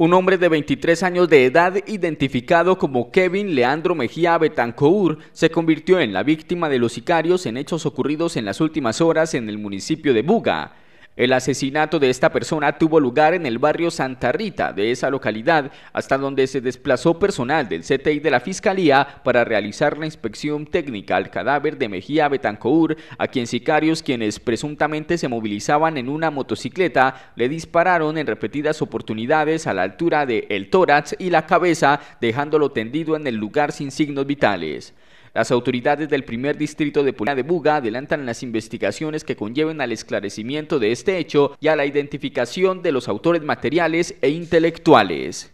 Un hombre de 23 años de edad, identificado como Kevin Leandro Mejía Betancourt, se convirtió en la víctima de los sicarios en hechos ocurridos en las últimas horas en el municipio de Buga. El asesinato de esta persona tuvo lugar en el barrio Santa Rita de esa localidad, hasta donde se desplazó personal del CTI de la Fiscalía para realizar la inspección técnica al cadáver de Mejía Betancourt, a quien sicarios quienes presuntamente se movilizaban en una motocicleta le dispararon en repetidas oportunidades a la altura de el tórax y la cabeza, dejándolo tendido en el lugar sin signos vitales. Las autoridades del primer distrito de Policía de Buga adelantan las investigaciones que conlleven al esclarecimiento de este hecho y a la identificación de los autores materiales e intelectuales.